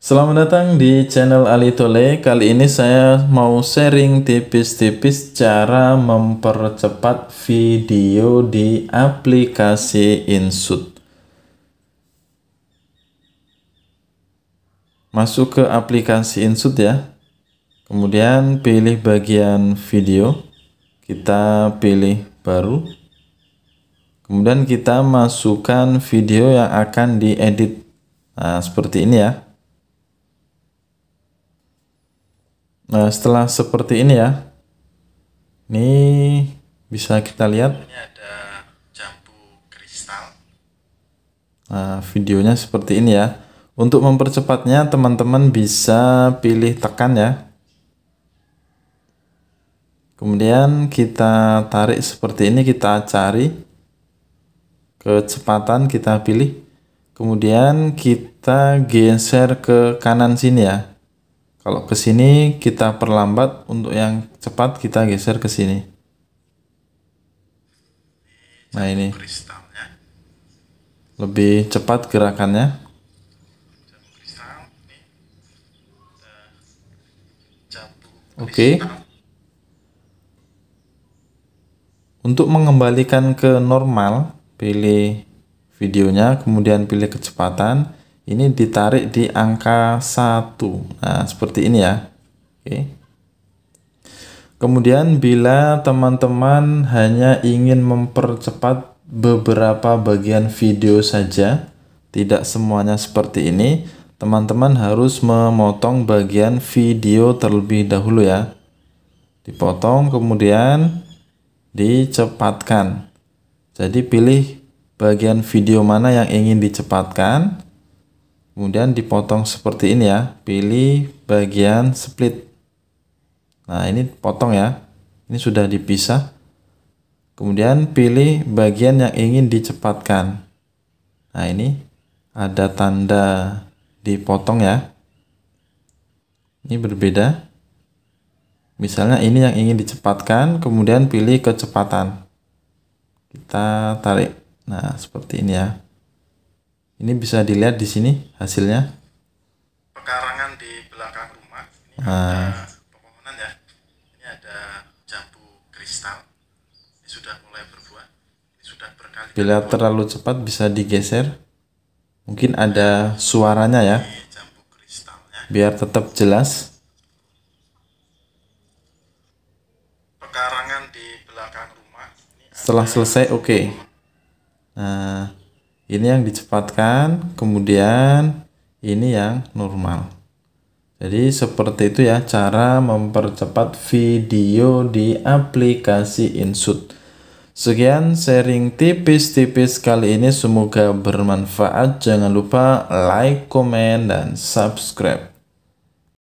Selamat datang di channel Ali Tole. Kali ini saya mau sharing tipis-tipis cara mempercepat video di aplikasi InShot. Masuk ke aplikasi InShot ya. Kemudian pilih bagian video. Kita pilih baru. Kemudian kita masukkan video yang akan diedit. Nah, seperti ini ya. Nah, setelah seperti ini ya. Ini bisa kita lihat. Ini ada jambu kristal. Nah, videonya seperti ini ya. Untuk mempercepatnya, teman-teman bisa pilih tekan ya. Kemudian kita tarik seperti ini, kita cari kecepatan, kita pilih. Kemudian kita geser ke kanan sini ya. Kalau ke sini kita perlambat, untuk yang cepat kita geser ke sini. Nah ini lebih cepat gerakannya. Oke. Okay. Untuk mengembalikan ke normal, pilih videonya, kemudian pilih kecepatan ini ditarik di angka 1 nah seperti ini ya oke kemudian bila teman-teman hanya ingin mempercepat beberapa bagian video saja tidak semuanya seperti ini teman-teman harus memotong bagian video terlebih dahulu ya dipotong kemudian dicepatkan jadi pilih bagian video mana yang ingin dicepatkan kemudian dipotong seperti ini ya pilih bagian split nah ini potong ya ini sudah dipisah kemudian pilih bagian yang ingin dicepatkan nah ini ada tanda dipotong ya ini berbeda misalnya ini yang ingin dicepatkan kemudian pilih kecepatan kita tarik nah seperti ini ya ini bisa dilihat di sini hasilnya. Pekarangan di belakang rumah. Ini ah. ada pepohonan ya. Ini ada jambu kristal. Ini sudah mulai berbuah. Ini sudah berkali. Bila terlalu cepat bisa digeser. Mungkin ada suaranya ya. Jambu kristalnya. Biar tetap jelas. Pekarangan di belakang rumah. Ini Setelah selesai, oke. Okay. Nah, ini yang dicepatkan kemudian ini yang normal jadi seperti itu ya cara mempercepat video di aplikasi InShot sekian sharing tipis-tipis kali ini semoga bermanfaat jangan lupa like, komen, dan subscribe